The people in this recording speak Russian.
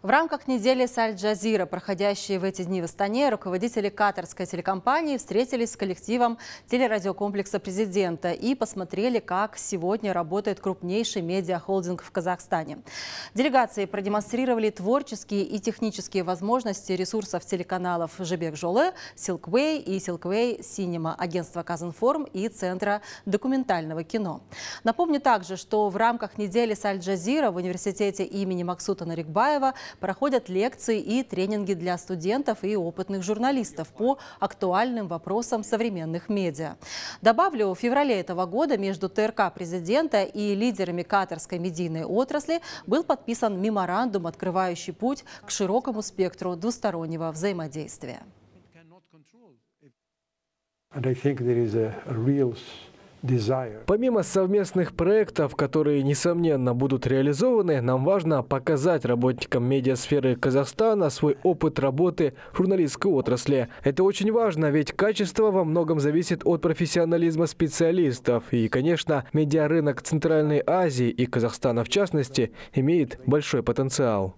В рамках недели с Аль-Джазира, проходящей в эти дни в Астане, руководители катарской телекомпании встретились с коллективом телерадиокомплекса президента и посмотрели, как сегодня работает крупнейший медиахолдинг в Казахстане. Делегации продемонстрировали творческие и технические возможности ресурсов телеканалов «Жебек Жолы», «Силквей» и «Силквей Синема», агентства «Казанформ» и Центра документального кино. Напомню также, что в рамках недели с джазира в университете имени Максута Нарикбаева – проходят лекции и тренинги для студентов и опытных журналистов по актуальным вопросам современных медиа. Добавлю, в феврале этого года между ТРК президента и лидерами катарской медийной отрасли был подписан меморандум, открывающий путь к широкому спектру двустороннего взаимодействия. And I think there is a, real Помимо совместных проектов, которые, несомненно, будут реализованы, нам важно показать работникам медиасферы Казахстана свой опыт работы в журналистской отрасли. Это очень важно, ведь качество во многом зависит от профессионализма специалистов. И, конечно, медиарынок Центральной Азии и Казахстана в частности имеет большой потенциал.